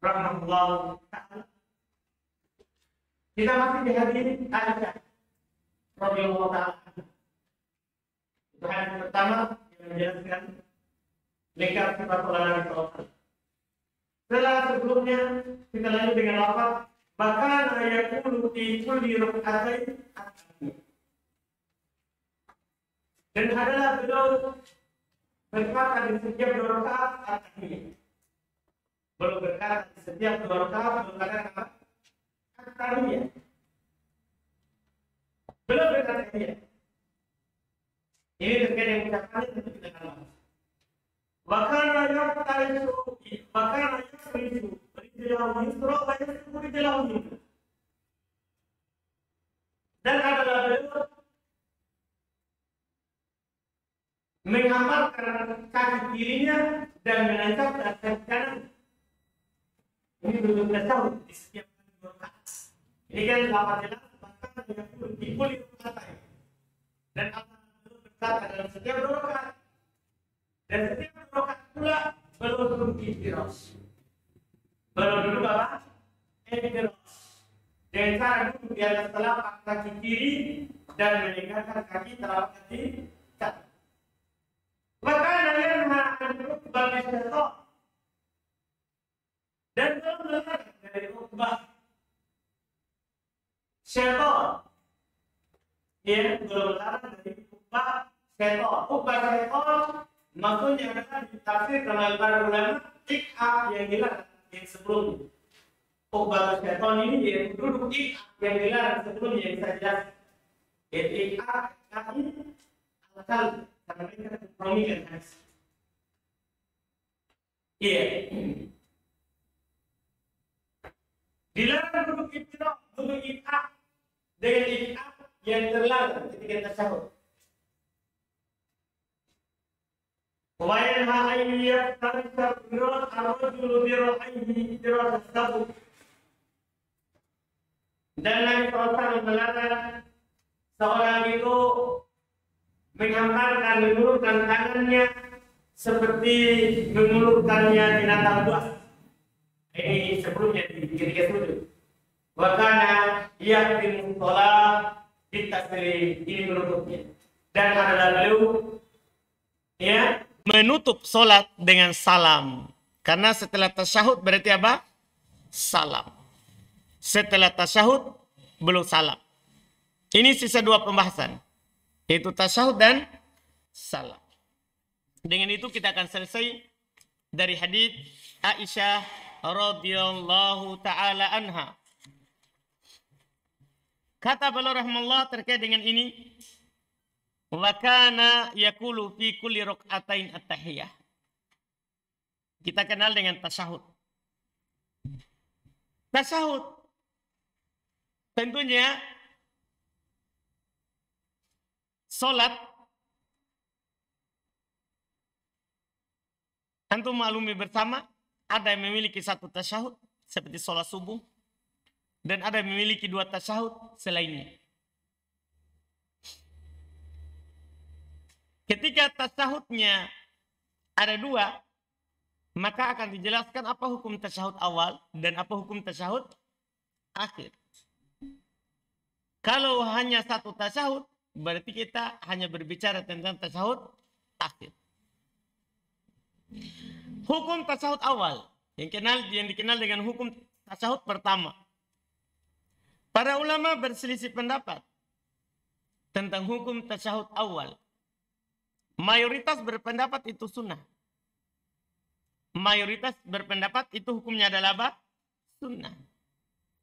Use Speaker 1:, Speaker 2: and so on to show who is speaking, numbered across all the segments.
Speaker 1: rahmatullah kita masih dihadiri Aisyah radhiyallahu taala itu hadis pertama yang menjelaskan lingkar sifat Nabi SAW setelah sebelumnya kita lanjut dengan lapat bahkan ayatku luti kulli rakatain dan adalah beliau berkata di setiap dua at belum berkata setiap dua belum karena apa? Kata ya? Belum berkata ya. Ini terkait yang ucapannya tentu kita kenal. Wakana yaktarisu Wakana yaktarisu raja itu Banyak berijalahu yusro Dan adalah beliau Mengamalkan kaki kirinya Dan menancapkan kaki kanan ini belum tercatat di setiap berkas. Ini kan delapan jelas bahkan banyak pun timbul di partai. Dan apa berkata dalam setiap berkat dan setiap berkat pula belum kipiros. Belum duduk apa? Epiros. Eh, dan cara itu di atas telapak kaki kiri dan meninggalkan kaki telapak kaki kanan. Maka kalian itu rukbal syaitan dan dalam dengar dari khutbah syaitan. Ya, belum larang dari khutbah syaitan. Khutbah syaitan maksudnya adalah ditafsir dengan para ulama pick yang hilang yang sebelumnya. Khutbah syaitan ini yaitu dulu pick yang hilang sebelumnya yang saya jelaskan. Yaitu pick kami alasan karena mereka kompromi dengan Iya. Yeah. Dilarang duduk ibtidak, duduk ibtidab dengan ibtidab yang terlarang ketika tasawuf. وينهى أن يفترس الرجل برحيه فراس السبب dan Nabi SAW melarang seorang itu menghamparkan, menurunkan tangannya seperti menurunkannya binatang buas. Ini sebelumnya sujud. Wakana ia sholat kita sendiri ini menutupnya. Dan adalah beliau ya menutup solat dengan salam. Karena setelah tasyahud berarti apa? Salam. Setelah tasyahud belum salam. Ini sisa dua pembahasan. Yaitu tasyahud dan salam. Dengan itu kita akan selesai dari hadis Aisyah radhiyallahu taala anha. Kata beliau rahmallah terkait dengan ini, wakana yakulu fi kulli rakaatain at tahiyyah Kita kenal dengan tasahud. Tasahud tentunya solat antum maklumi bersama ada yang memiliki satu tasyahud seperti sholat subuh. Dan ada yang memiliki dua tasyahud selainnya. Ketika tasyahudnya ada dua, maka akan dijelaskan apa hukum tasyahud awal dan apa hukum tasyahud akhir. Kalau hanya satu tasyahud, berarti kita hanya berbicara tentang tasyahud akhir hukum tasawuf awal yang kenal yang dikenal dengan hukum tasawuf pertama. Para ulama berselisih pendapat tentang hukum tasawuf awal. Mayoritas berpendapat itu sunnah. Mayoritas berpendapat itu hukumnya adalah apa? Sunnah.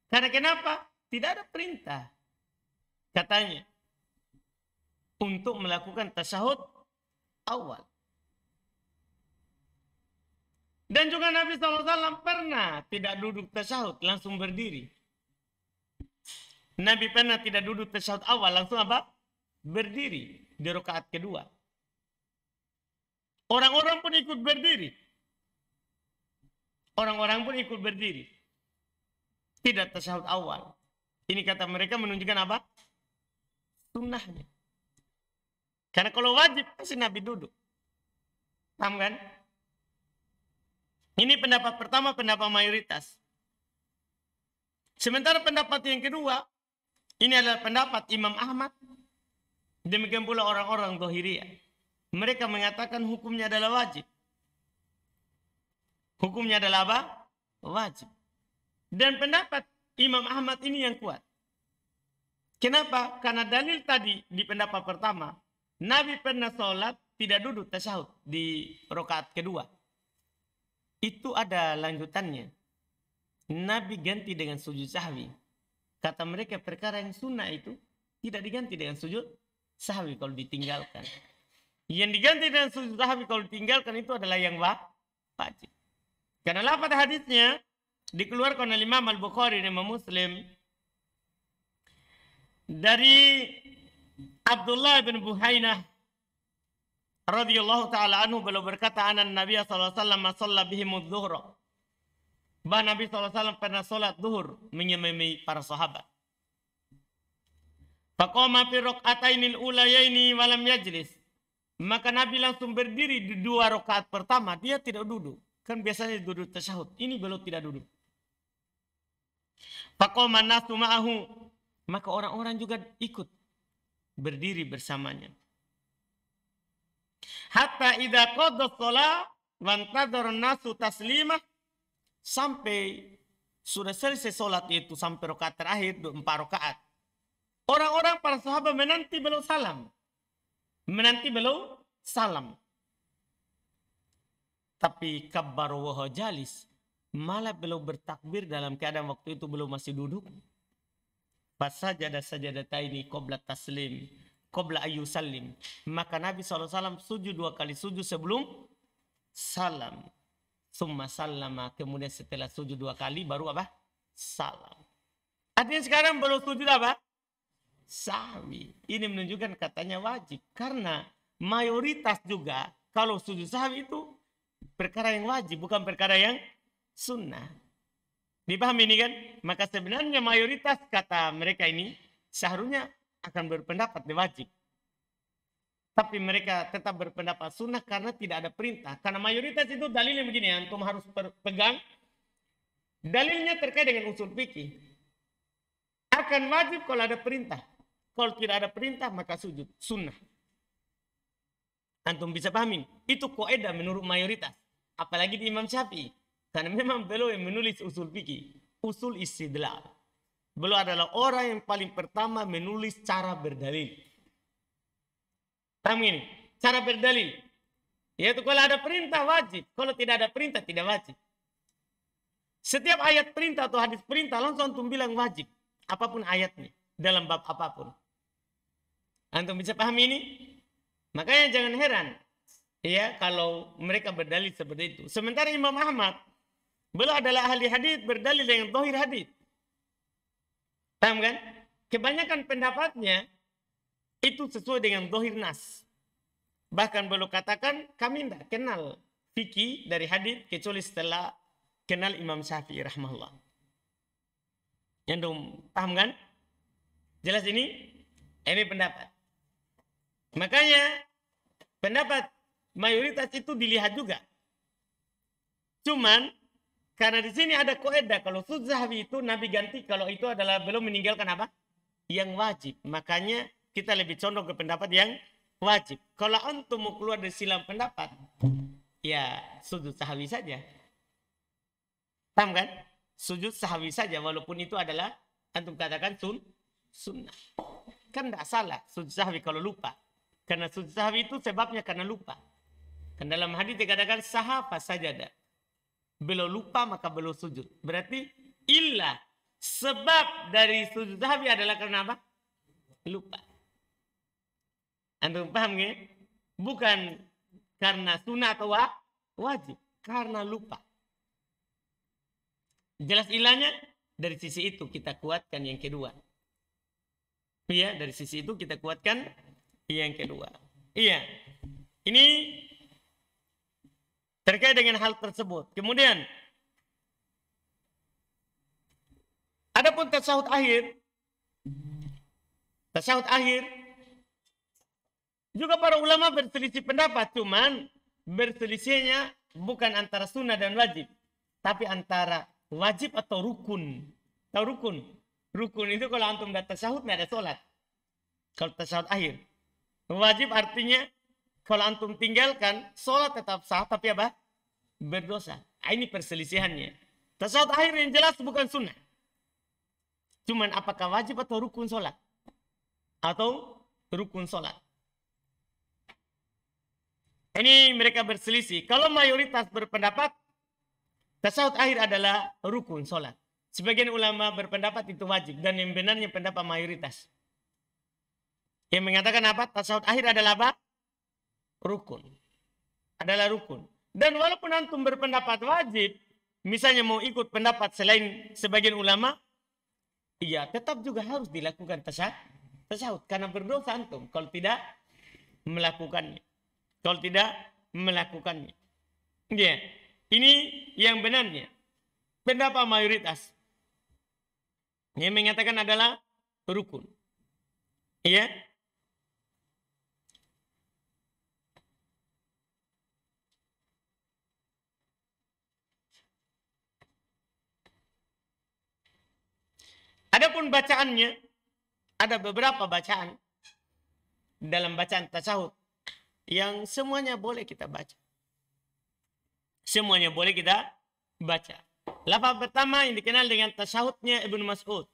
Speaker 1: Karena kenapa? Tidak ada perintah. Katanya. Untuk melakukan tasahud awal. Dan juga Nabi SAW pernah tidak duduk tasyahud, langsung berdiri. Nabi pernah tidak duduk tasyahud awal, langsung apa? Berdiri di rakaat kedua. Orang-orang pun ikut berdiri. Orang-orang pun ikut berdiri. Tidak tasyahud awal. Ini kata mereka menunjukkan apa? Sunnahnya. Karena kalau wajib pasti Nabi duduk. Paham kan? Ini pendapat pertama, pendapat mayoritas. Sementara pendapat yang kedua, ini adalah pendapat Imam Ahmad. Demikian pula orang-orang Zahiriyah. Mereka mengatakan hukumnya adalah wajib. Hukumnya adalah apa? Wajib. Dan pendapat Imam Ahmad ini yang kuat. Kenapa? Karena dalil tadi di pendapat pertama, Nabi pernah sholat tidak duduk tasyahud di rokaat kedua itu ada lanjutannya. Nabi ganti dengan sujud sahwi. Kata mereka perkara yang sunnah itu tidak diganti dengan sujud sahwi kalau ditinggalkan. Yang diganti dengan sujud sahwi kalau ditinggalkan itu adalah yang wajib. Karena lafaz hadisnya dikeluarkan oleh Imam Al-Bukhari dan Imam Muslim dari Abdullah bin Buhainah radhiyallahu taala anhu beliau berkata anan Nabi sallallahu alaihi wasallam shalla bihim dhuhra. Bah Nabi sallallahu alaihi wasallam pernah salat zuhur menyemai para sahabat. Faqama fi raqatainil ulayaini wa lam yajlis. Maka Nabi langsung berdiri di dua rakaat pertama, dia tidak duduk. Kan biasanya duduk tasyahud. Ini beliau tidak duduk. Faqama nasu ma'ahu. Maka orang-orang juga ikut berdiri bersamanya. Hatta idha qadha shalah Wantadar nasu taslimah sampai sudah selesai sholat itu sampai rokaat terakhir empat rokaat. Orang-orang para sahabat menanti belum salam. Menanti belum salam. Tapi kabar wa jalis malah belum bertakbir dalam keadaan waktu itu belum masih duduk. Pas saja sajadah sajadatai ini qobla taslim qabla salim Maka Nabi SAW sujud dua kali sujud sebelum salam. Summa salama Kemudian setelah sujud dua kali baru apa? Salam. Artinya sekarang baru sujud apa? Sahwi. Ini menunjukkan katanya wajib. Karena mayoritas juga kalau sujud sahwi itu perkara yang wajib. Bukan perkara yang sunnah. Dipahami ini kan? Maka sebenarnya mayoritas kata mereka ini seharusnya akan berpendapat dia wajib. Tapi mereka tetap berpendapat sunnah karena tidak ada perintah. Karena mayoritas itu dalilnya begini, antum harus pegang. Dalilnya terkait dengan usul fikih. Akan wajib kalau ada perintah. Kalau tidak ada perintah maka sujud sunnah. Antum bisa pahamin. Itu koedah menurut mayoritas. Apalagi di Imam Syafi'i. Karena memang beliau yang menulis usul fikih. Usul istidlal Beliau adalah orang yang paling pertama menulis cara berdalil. Paham ini? Cara berdalil. Yaitu kalau ada perintah wajib. Kalau tidak ada perintah tidak wajib. Setiap ayat perintah atau hadis perintah langsung antum bilang wajib. Apapun ayatnya. Dalam bab apapun. Antum bisa paham ini? Makanya jangan heran. Ya kalau mereka berdalil seperti itu. Sementara Imam Ahmad. Beliau adalah ahli hadis berdalil dengan tohir hadis. Paham kan? Kebanyakan pendapatnya itu sesuai dengan dohir nas. Bahkan beliau katakan kami tidak kenal fikih dari hadis kecuali setelah kenal Imam Syafi'i rahmahullah. Yang dong paham kan? Jelas ini? Ini pendapat. Makanya pendapat mayoritas itu dilihat juga. Cuman karena di sini ada koedah kalau Sudzahabi itu Nabi ganti kalau itu adalah belum meninggalkan apa? Yang wajib. Makanya kita lebih condong ke pendapat yang wajib. Kalau antum mau keluar dari silam pendapat, ya sujud sahawi saja. Paham kan? Sujud sahawi saja walaupun itu adalah antum katakan sun sunnah. Kan tidak salah sujud sahawi kalau lupa. Karena sujud sahawi itu sebabnya karena lupa. Kan dalam hadis dikatakan sahafa dah. Beliau lupa maka beliau sujud. Berarti illa sebab dari sujud Zahabi adalah karena apa? Lupa. Anda paham nggak? Bukan karena sunnah atau wajib, karena lupa. Jelas ilahnya dari sisi itu kita kuatkan yang kedua. Iya, dari sisi itu kita kuatkan yang kedua. Iya. Ini terkait dengan hal tersebut. Kemudian adapun tasawuf akhir tasawuf akhir juga para ulama berselisih pendapat cuman berselisihnya bukan antara sunnah dan wajib tapi antara wajib atau rukun tahu rukun rukun itu kalau antum tersahut, tasawuf ada sholat kalau tasawuf akhir wajib artinya kalau antum tinggalkan, sholat tetap sah, tapi apa? Berdosa. Ah, ini perselisihannya. Tasawuf akhir yang jelas bukan sunnah. Cuman apakah wajib atau rukun sholat? Atau rukun sholat. Ini mereka berselisih. Kalau mayoritas berpendapat, tasawuf akhir adalah rukun sholat. Sebagian ulama berpendapat itu wajib. Dan yang benarnya pendapat mayoritas. Yang mengatakan apa? Tasawuf akhir adalah apa? rukun. Adalah rukun. Dan walaupun antum berpendapat wajib, misalnya mau ikut pendapat selain sebagian ulama, iya tetap juga harus dilakukan Tasyahud karena berdosa antum kalau tidak melakukannya. Kalau tidak melakukannya. Ya, yeah. ini yang benarnya. Pendapat mayoritas yang mengatakan adalah rukun. Ya, yeah Adapun bacaannya, ada beberapa bacaan dalam bacaan tasawuf yang semuanya boleh kita baca. Semuanya boleh kita baca. Lafaz pertama yang dikenal dengan tasawufnya Ibnu Mas'ud.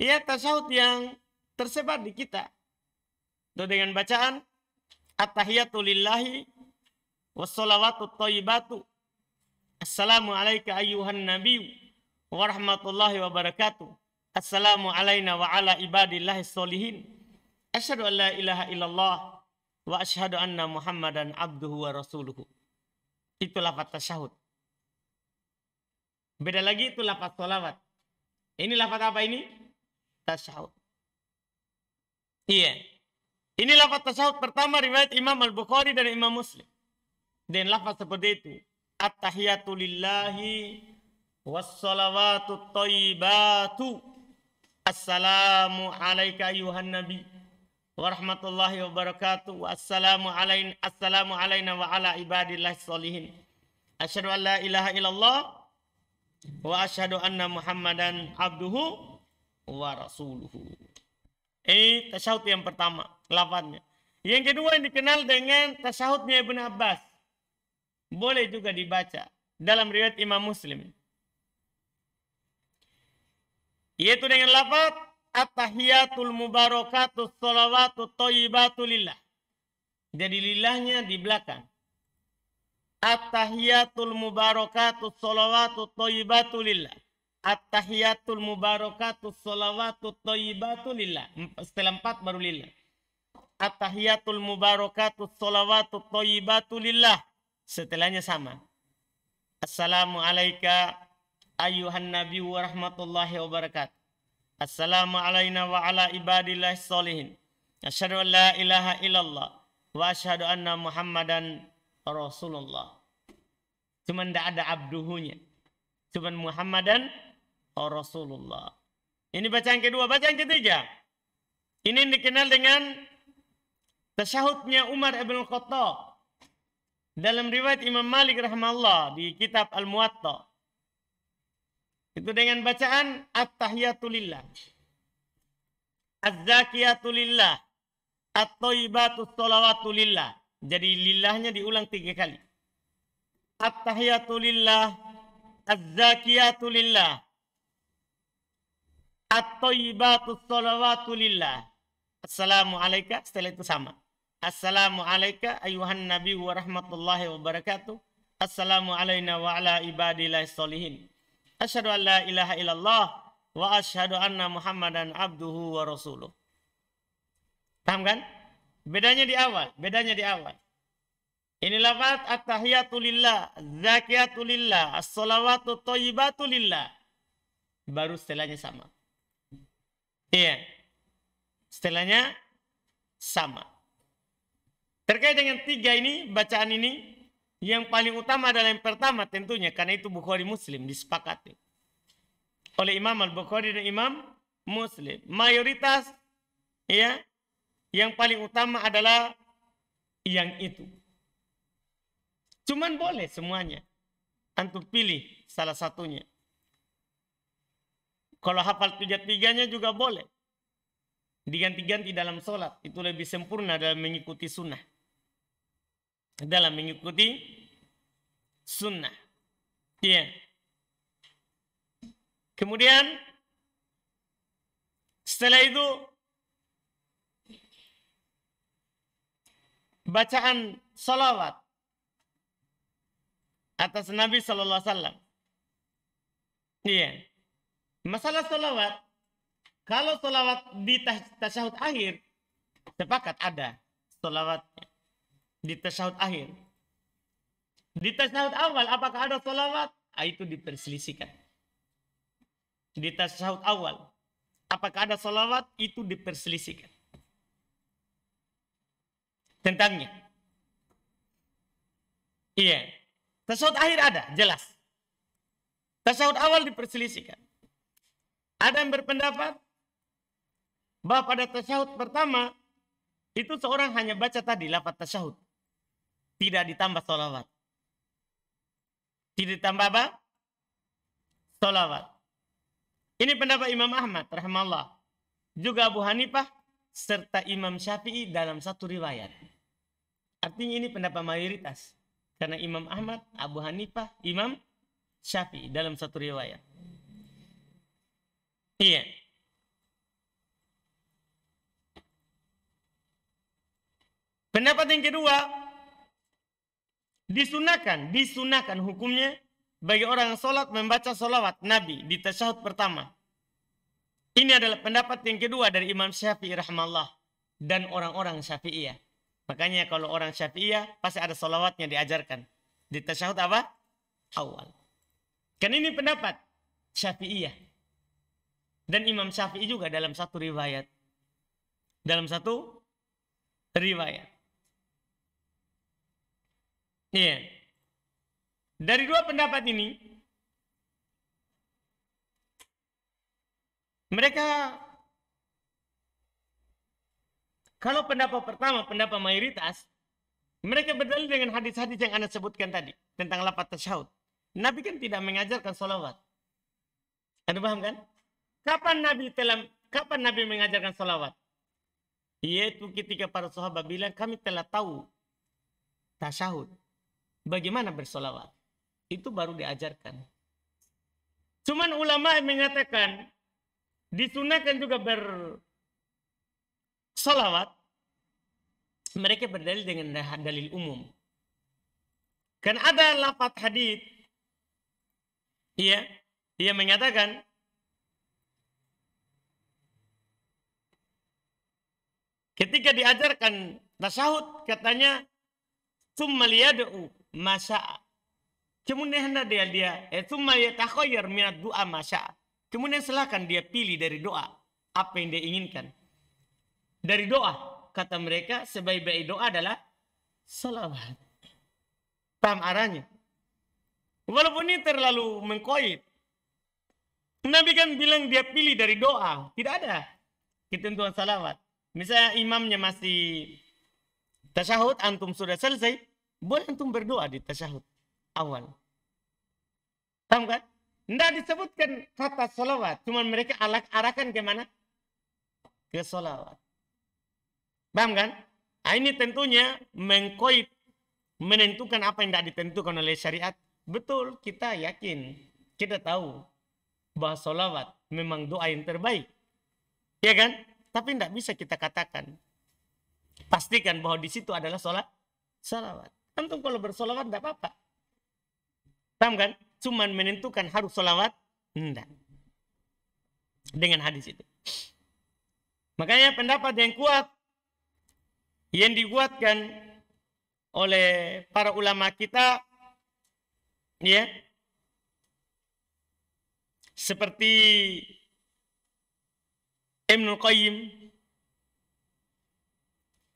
Speaker 1: Ia tasawuf yang tersebar di kita. Itu dengan bacaan At-tahiyatu lillahi wassalawatu thayyibatu Assalamu alayka ayyuhan nabiyyu warahmatullahi wabarakatuh. Assalamu alayna wa ala ibadillahi solihin. Asyhadu an la ilaha illallah wa asyhadu anna Muhammadan abduhu wa rasuluhu. Itu lafaz tasyahud. Beda lagi itu lafaz solawat. Ini lafaz apa ini? Tasyahud. Iya. Ini lafaz tasyahud pertama riwayat Imam Al-Bukhari dan Imam Muslim. Dan lafaz seperti itu. At-tahiyatu lillahi wassalawatut tayyibatu assalamu alayka ayuhan nabi warahmatullahi wabarakatuh wassalamu alain assalamu alaina wa ala ibadillah salihin asyhadu an la ilaha illallah wa asyhadu anna muhammadan abduhu wa rasuluhu ini tasyahud yang pertama lafadznya yang kedua yang dikenal dengan tasyahudnya Ibn Abbas boleh juga dibaca dalam riwayat Imam Muslim yaitu dengan lafaz at-tahiyatul mubarakatus shalawatut thayyibatu lillah. Jadi lillahnya di belakang. At-tahiyatul mubarakatus shalawatut thayyibatu lillah. At-tahiyatul mubarakatus shalawatut thayyibatu lillah. Setelah empat baru lillah. At-tahiyatul mubarakatus shalawatut thayyibatu lillah. Setelahnya sama. Assalamualaikum ayuhan nabi wa rahmatullahi wa barakat. Assalamu alayna wa ala ibadillah salihin. Asyadu an la ilaha illallah wa asyadu anna Muhammadan Rasulullah. Cuman tidak ada abduhunya. Cuman Muhammadan Rasulullah. Ini bacaan kedua. Bacaan ketiga. Ini dikenal dengan tasyahudnya Umar ibn Khattab. Dalam riwayat Imam Malik rahimahullah di kitab Al-Muwatta. Itu dengan bacaan At-Tahiyatulillah. Az-Zakiyatulillah. At-Toibatus Jadi lillahnya diulang tiga kali. At-Tahiyatulillah. Az-Zakiyatulillah. At-Toibatus Solawatulillah. Assalamualaikum. Setelah itu sama. Assalamualaikum ayuhan nabi wa rahmatullahi wa barakatuh. Assalamu wa ala ibadillahi salihin. Asyhadu an la ilaha illallah wa asyhadu anna Muhammadan abduhu wa rasuluh. Paham kan? Bedanya di awal, bedanya di awal. Ini lafaz at-tahiyatu lillah, zakiyatu lillah, as-salawatu thayyibatu lillah. Baru setelahnya sama. Iya. Setelahnya sama. Terkait dengan tiga ini, bacaan ini, yang paling utama adalah yang pertama tentunya karena itu Bukhari Muslim disepakati oleh Imam Al-Bukhari dan Imam Muslim. Mayoritas ya yang paling utama adalah yang itu. Cuman boleh semuanya. Antum pilih salah satunya. Kalau hafal tiga-tiganya juga boleh. Diganti-ganti dalam sholat. Itu lebih sempurna dalam mengikuti sunnah dalam mengikuti sunnah. Ya. Kemudian setelah itu bacaan salawat atas Nabi Sallallahu Alaihi Wasallam. Iya. Masalah salawat, kalau salawat di tasyahud akhir, sepakat ada salawatnya di tasyahud akhir. Di tasyahud awal apakah ada solawat? Ah, itu diperselisihkan. Di tasyahud awal apakah ada solawat? Itu diperselisihkan. Tentangnya. Iya. Tasyahud akhir ada, jelas. Tasyahud awal diperselisihkan. Ada yang berpendapat bahwa pada tasyahud pertama itu seorang hanya baca tadi lafaz tasyahud tidak ditambah solawat. Tidak ditambah apa? Solawat. Ini pendapat Imam Ahmad rahimahullah. Juga Abu Hanifah serta Imam Syafi'i dalam satu riwayat. Artinya ini pendapat mayoritas. Karena Imam Ahmad, Abu Hanifah, Imam Syafi'i dalam satu riwayat. Iya. Pendapat yang kedua, Disunahkan, disunahkan hukumnya bagi orang sholat membaca sholawat Nabi di tasyahud pertama. Ini adalah pendapat yang kedua dari Imam Syafi'i rahmallah dan orang-orang Syafi'iyah. Makanya kalau orang Syafi'iyah pasti ada sholawatnya diajarkan. Di tasyahud apa? Awal. Kan ini pendapat Syafi'iyah. Dan Imam Syafi'i juga dalam satu riwayat. Dalam satu riwayat. Iya. Dari dua pendapat ini, mereka kalau pendapat pertama, pendapat mayoritas, mereka berdalil dengan hadis-hadis yang Anda sebutkan tadi tentang lapat tasyahud. Nabi kan tidak mengajarkan sholawat. Anda paham kan? Kapan Nabi telah kapan Nabi mengajarkan sholawat? Yaitu ketika para sahabat bilang kami telah tahu tasyahud. Bagaimana bersolawat? Itu baru diajarkan. Cuman ulama mengatakan disunahkan juga bersolawat. Mereka berdalil dengan dalil umum. Kan ada lafat hadis, ya, dia mengatakan ketika diajarkan tasahud katanya summa liyad'u masa kemudian hendak dia eh summa yatakhayyar minat doa masa kemudian silakan dia pilih dari doa apa yang dia inginkan dari doa kata mereka sebaik-baik doa adalah salawat paham arahnya walaupun ini terlalu mengkoyit Nabi kan bilang dia pilih dari doa. Tidak ada ketentuan salawat. Misalnya imamnya masih tasyahud, antum sudah selesai. Boleh antum berdoa di tasyahud awal. Paham kan? Tidak disebutkan kata solawat. cuma mereka alak arahkan ke mana? Ke solawat. Paham kan? Nah, ini tentunya mengkoit menentukan apa yang tidak ditentukan oleh syariat. Betul, kita yakin. Kita tahu bahwa solawat memang doa yang terbaik. Ya kan? Tapi tidak bisa kita katakan. Pastikan bahwa di situ adalah sholat salawat. Antum kalau bersolawat tidak apa-apa. Paham kan? Cuman menentukan harus solawat? Tidak. Dengan hadis itu. Makanya pendapat yang kuat yang dibuatkan oleh para ulama kita ya seperti Ibnu Qayyim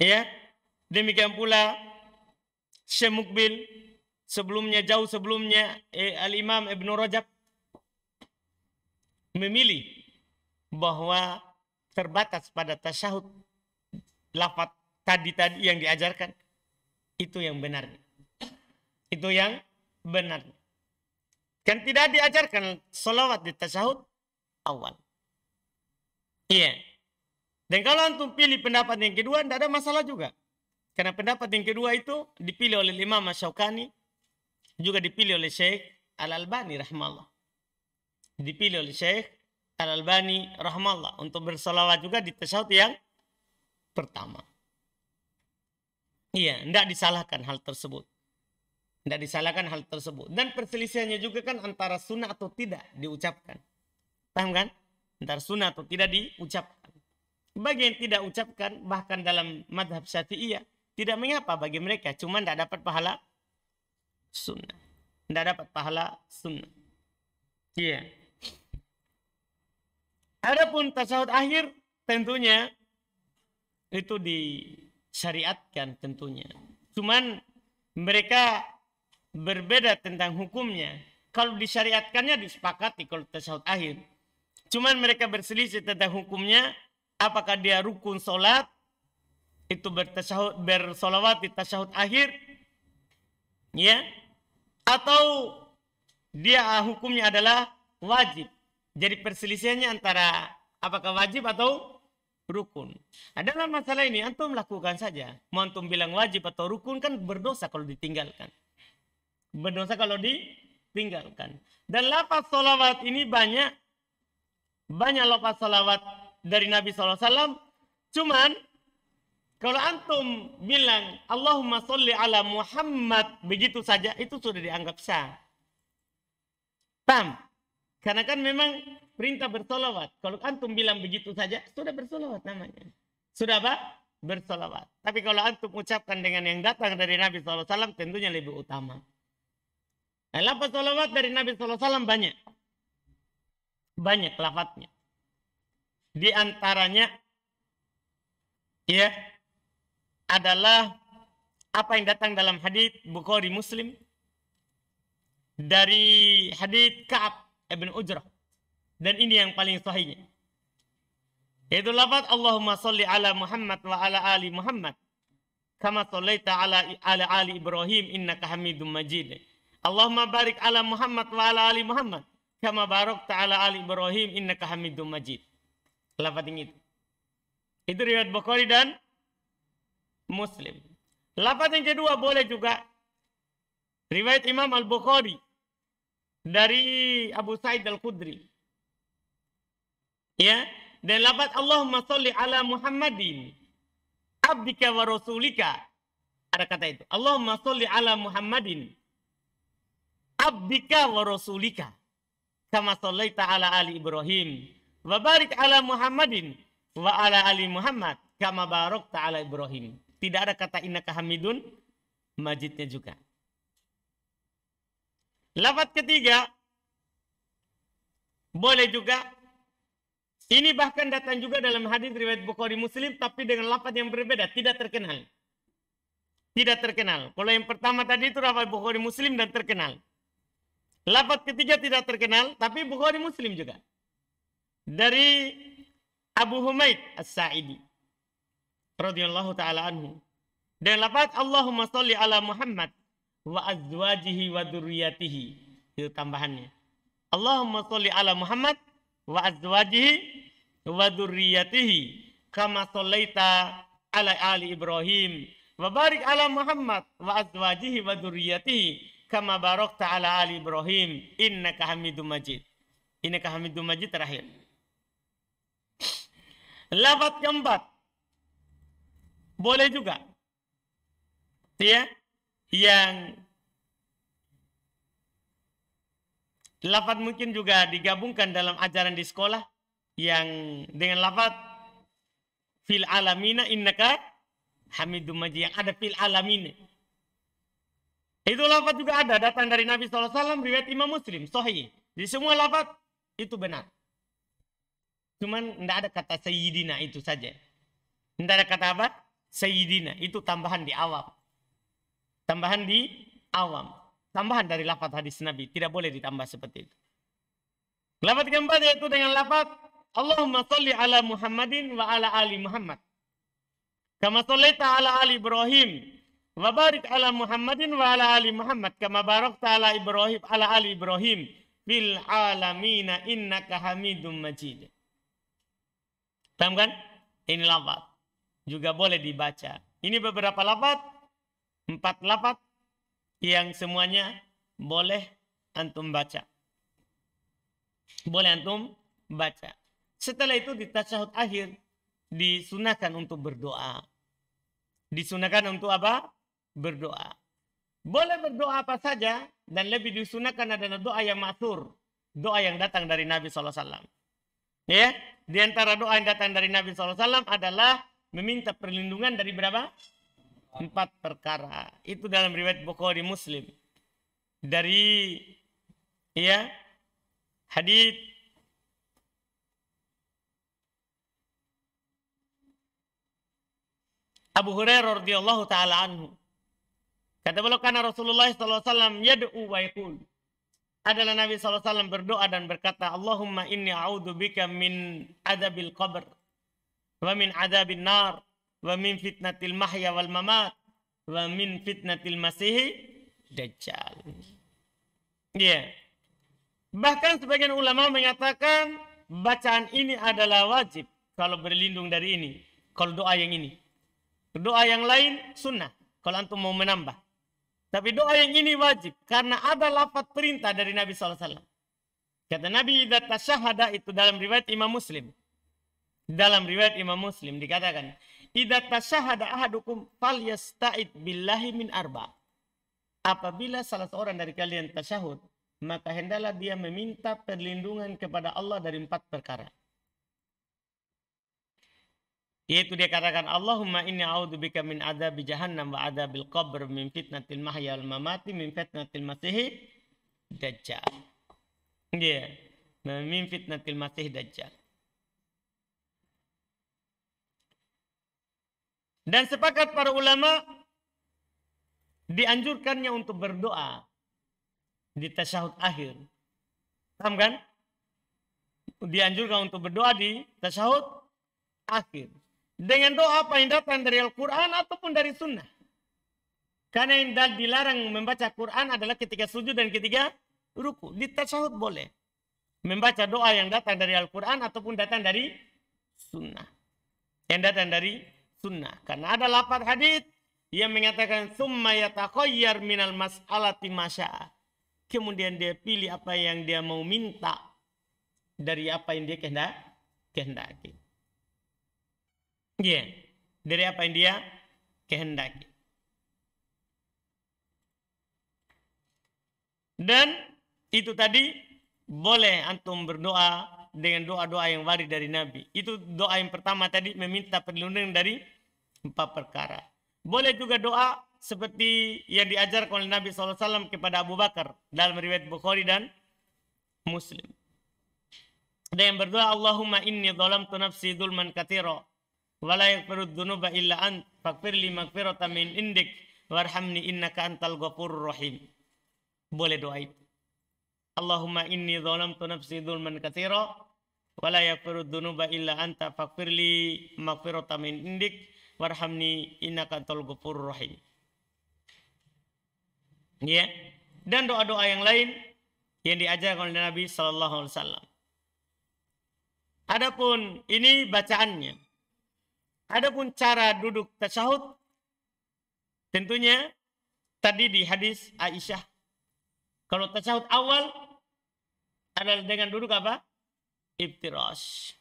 Speaker 1: ya demikian pula Syekh Mukbil, sebelumnya jauh sebelumnya eh, Al-Imam Ibn Rajab memilih bahwa terbatas pada tasyahud lafat tadi-tadi yang diajarkan itu yang benar. Itu yang benar. Kan tidak diajarkan solawat di tasyahud awal. Iya. Dan kalau antum pilih pendapat yang kedua, tidak ada masalah juga. Karena pendapat yang kedua itu dipilih oleh Imam Syaukani, juga dipilih oleh Syekh Al-Albani rahmallah. Dipilih oleh Syekh Al-Albani rahmallah untuk bersalawat juga di tasawuf yang pertama. Iya, tidak disalahkan hal tersebut. Tidak disalahkan hal tersebut. Dan perselisihannya juga kan antara sunnah atau tidak diucapkan. Paham kan? Antara sunnah atau tidak diucapkan. Bagi yang tidak ucapkan, bahkan dalam madhab syafi'iyah, tidak mengapa bagi mereka, cuma tidak dapat pahala sunnah. Tidak dapat pahala sunnah. Iya. Yeah. Adapun tasawuf akhir tentunya itu disyariatkan tentunya. Cuman mereka berbeda tentang hukumnya. Kalau disyariatkannya disepakati kalau tasawuf akhir. Cuman mereka berselisih tentang hukumnya apakah dia rukun solat itu bertasyahud bersolawat di tasyahud akhir ya atau dia ah, hukumnya adalah wajib jadi perselisihannya antara apakah wajib atau rukun adalah nah, masalah ini antum lakukan saja mau antum bilang wajib atau rukun kan berdosa kalau ditinggalkan berdosa kalau ditinggalkan dan lapas solawat ini banyak banyak lapas solawat dari Nabi SAW cuman kalau antum bilang Allahumma sholli ala Muhammad begitu saja itu sudah dianggap sah. Paham? Karena kan memang perintah bersolawat. Kalau antum bilang begitu saja sudah bersolawat namanya. Sudah apa? Bersolawat. Tapi kalau antum ucapkan dengan yang datang dari Nabi SAW tentunya lebih utama. Nah, lafaz solawat dari Nabi SAW banyak. Banyak lafaznya. Di antaranya ya adalah apa yang datang dalam hadith Bukhari Muslim dari hadith Ka'ab ibn Ujrah dan ini yang paling sahihnya yaitu lafad Allahumma salli ala Muhammad wa ala ali Muhammad kama sallaita ala ala ali Ibrahim innaka Hamidum Majid Allahumma barik ala Muhammad wa ala ali Muhammad kama barok ala ali Ibrahim innaka Hamidum Majid lafaz ini itu riwayat Bukhari dan Muslim. Lafaz yang kedua boleh juga riwayat Imam Al-Bukhari dari Abu Sa'id Al-Khudri. Ya, dan lafaz Allahumma sholli ala Muhammadin abdika wa rasulika. Ada kata itu. Allahumma sholli ala Muhammadin abdika wa rasulika. Kama sholli ala ali Ibrahim wa barik ala Muhammadin wa ala ali Muhammad kama barakta ala Ibrahim. Tidak ada kata innaka hamidun majidnya juga. Lafat ketiga boleh juga ini bahkan datang juga dalam hadis riwayat Bukhari Muslim tapi dengan lafaz yang berbeda, tidak terkenal. Tidak terkenal. Kalau yang pertama tadi itu lafaz Bukhari Muslim dan terkenal. Lafaz ketiga tidak terkenal tapi Bukhari Muslim juga. Dari Abu Humaid As-Sa'idi radhiyallahu taala anhu. Dan lafaz Allahumma sholli ala Muhammad wa azwajihi wa dzurriyyatihi itu tambahannya. Allahumma sholli ala Muhammad wa azwajihi wa dzurriyyatihi kama shallaita ala ali Ibrahim wa barik ala Muhammad wa azwajihi wa dzurriyyatihi kama barakta ala ali Ibrahim innaka Hamidum Majid. Innaka Hamidum Majid terakhir. Lafaz keempat boleh juga. Ya, yang lafat mungkin juga digabungkan dalam ajaran di sekolah yang dengan lafat fil alamina innaka hamidum majid yang ada fil alamina. Itu lafat juga ada datang dari Nabi SAW riwayat Imam Muslim sahih. Di semua lafat itu benar. Cuman tidak ada kata sayyidina itu saja. Tidak ada kata apa? Sayyidina. Itu tambahan di awam. Tambahan di awam. Tambahan dari lafaz hadis Nabi. Tidak boleh ditambah seperti itu. Lafaz keempat yaitu dengan lafaz Allahumma salli ala Muhammadin wa ala ali Muhammad. Kama shallaita ala ali Ibrahim wa barik ala Muhammadin wa ala ali Muhammad kama barakta ala Ibrahim ala ali Ibrahim bil alamina innaka Hamidum Majid. Paham kan? Ini lafaz juga boleh dibaca. Ini beberapa lapat empat lapat yang semuanya boleh antum baca. Boleh antum baca. Setelah itu di tasyahud akhir disunahkan untuk berdoa. Disunahkan untuk apa? Berdoa. Boleh berdoa apa saja dan lebih disunahkan adalah doa yang matur. Doa yang datang dari Nabi SAW. Ya, di antara doa yang datang dari Nabi SAW adalah meminta perlindungan dari berapa? Empat perkara. Itu dalam riwayat Bukhari Muslim. Dari ya hadith Abu Hurairah radhiyallahu taala anhu. Kata beliau karena Rasulullah SAW yad'u wa yaqul. Adalah Nabi SAW berdoa dan berkata, Allahumma inni a'udzubika min adabil qabr wa min adzabin nar wa min fitnatil mahya wal mamat wa min fitnatil masih dajjal. Ya. Yeah. Bahkan sebagian ulama mengatakan bacaan ini adalah wajib kalau berlindung dari ini. Kalau doa yang ini. Doa yang lain sunnah. Kalau antum mau menambah. Tapi doa yang ini wajib. Karena ada lafat perintah dari Nabi SAW. Kata Nabi, Ida tasyahada itu dalam riwayat Imam Muslim. Dalam riwayat Imam Muslim dikatakan, "Idza tasyahada ahadukum falyasta'id billahi min arba." Apabila salah seorang dari kalian tasyahud, maka hendalah dia meminta perlindungan kepada Allah dari empat perkara. Yaitu dia katakan Allahumma inni a'udzubika min adzab jahannam wa adzabil qabr min fitnatil mahya wal mamati min fitnatil masih dajjal. Dia yeah. min fitnatil masih dajjal. Dan sepakat para ulama dianjurkannya untuk berdoa di tasyahud akhir. Paham kan? Dianjurkan untuk berdoa di tasyahud akhir. Dengan doa apa yang datang dari Al-Quran ataupun dari sunnah. Karena yang dilarang membaca Quran adalah ketika sujud dan ketika ruku. Di tasyahud boleh. Membaca doa yang datang dari Al-Quran ataupun datang dari sunnah. Yang datang dari sunnah. Karena ada lapat hadis yang mengatakan summa yataqayyar minal mas'alati masya'a. Kemudian dia pilih apa yang dia mau minta dari apa yang dia kehendak kehendaki. Yeah. Dari apa yang dia kehendaki. Dan itu tadi boleh antum berdoa dengan doa-doa yang waris dari Nabi. Itu doa yang pertama tadi meminta perlindungan dari empat perkara. Boleh juga doa seperti yang diajar oleh Nabi SAW kepada Abu Bakar dalam riwayat Bukhari dan Muslim. Dan yang berdoa Allahumma inni tu nafsi dulman katira wa la dunuba illa an fakfir li maghfiratan min indik warhamni innaka antal gafur rahim. Boleh doa itu. Allahumma inni tu nafsi dulman katira wala yaghfiru dunuba illa anta faghfirli maghfiratan min indik warhamni innaka antal ghafurur rahim. Ya. Dan doa-doa yang lain yang diajarkan oleh Nabi sallallahu alaihi wasallam. Adapun ini bacaannya. Adapun cara duduk tasyahud tentunya tadi di hadis Aisyah kalau tasyahud awal adalah dengan duduk apa? Ibtirash.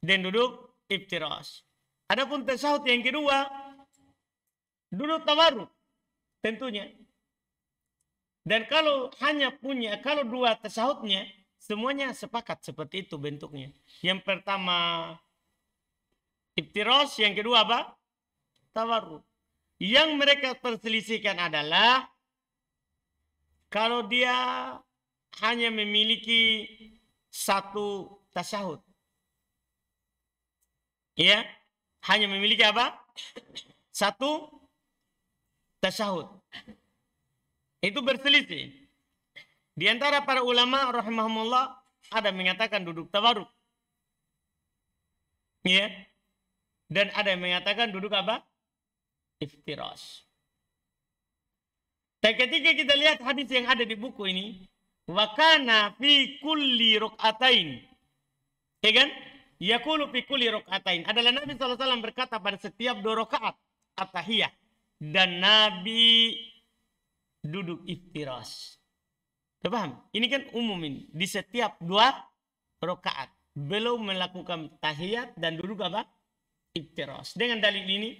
Speaker 1: Dan duduk ibtirash. Adapun tasyahud yang kedua, dulu tawarruk tentunya. Dan kalau hanya punya, kalau dua tasyahudnya, semuanya sepakat seperti itu bentuknya. Yang pertama iptiros, yang kedua apa? Tawarruk. Yang mereka perselisihkan adalah kalau dia hanya memiliki satu tasyahud. Ya, hanya memiliki apa? Satu tasyahud. Itu berselisih. Di antara para ulama rahimahumullah ada mengatakan duduk tabaruk. Ya. Dan ada yang mengatakan duduk apa? Iftiras. Dan ketika kita lihat hadis yang ada di buku ini, wakana fi kulli ruk'atain. Ya kan? Yakulu pikuli rokatain adalah Nabi SAW berkata pada setiap dua rokaat atahiyah dan Nabi duduk iftiras. Paham? Ini kan umum ini. Di setiap dua rokaat belum melakukan tahiyat dan duduk apa? Iftiras. Dengan dalil ini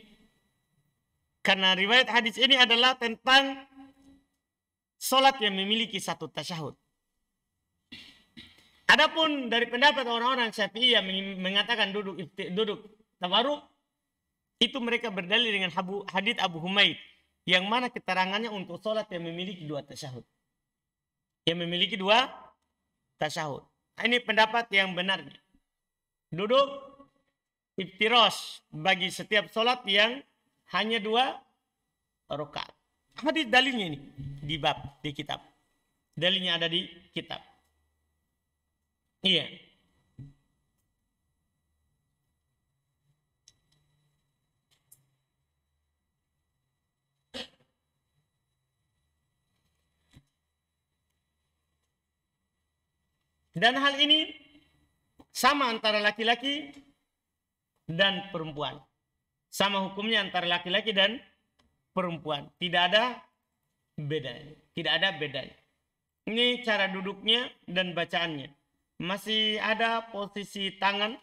Speaker 1: karena riwayat hadis ini adalah tentang sholat yang memiliki satu tasyahud. Adapun dari pendapat orang-orang Syafi'i yang mengatakan duduk duduk tabaruk itu mereka berdalil dengan hadits Abu Humaid yang mana keterangannya untuk sholat yang memiliki dua tasyahud. Yang memiliki dua tasyahud. Nah, ini pendapat yang benar. Duduk iftiros bagi setiap sholat yang hanya dua rakaat. Hadis dalilnya ini di bab di kitab. Dalilnya ada di kitab. Iya. Dan hal ini sama antara laki-laki dan perempuan. Sama hukumnya antara laki-laki dan perempuan. Tidak ada bedanya. Tidak ada bedanya. Ini cara duduknya dan bacaannya. Masih ada posisi tangan.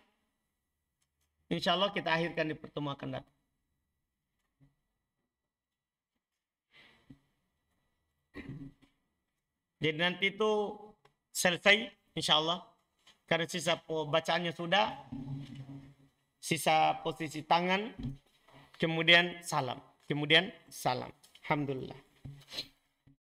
Speaker 1: Insya Allah kita akhirkan di pertemuan akan datang. Jadi nanti itu selesai insya Allah. Karena sisa bacaannya sudah. Sisa posisi tangan. Kemudian salam. Kemudian salam. Alhamdulillah.